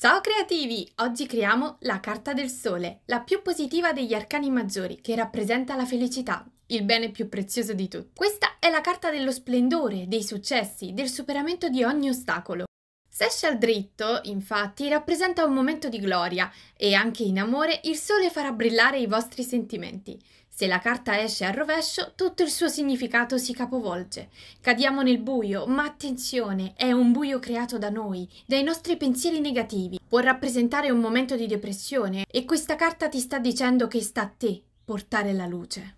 Ciao creativi! Oggi creiamo la carta del sole, la più positiva degli arcani maggiori, che rappresenta la felicità, il bene più prezioso di tutti. Questa è la carta dello splendore, dei successi, del superamento di ogni ostacolo. Striscia al dritto, infatti, rappresenta un momento di gloria e anche in amore il sole farà brillare i vostri sentimenti. Se la carta esce al rovescio, tutto il suo significato si capovolge. Cadiamo nel buio, ma attenzione, è un buio creato da noi, dai nostri pensieri negativi. Può rappresentare un momento di depressione e questa carta ti sta dicendo che sta a te portare la luce.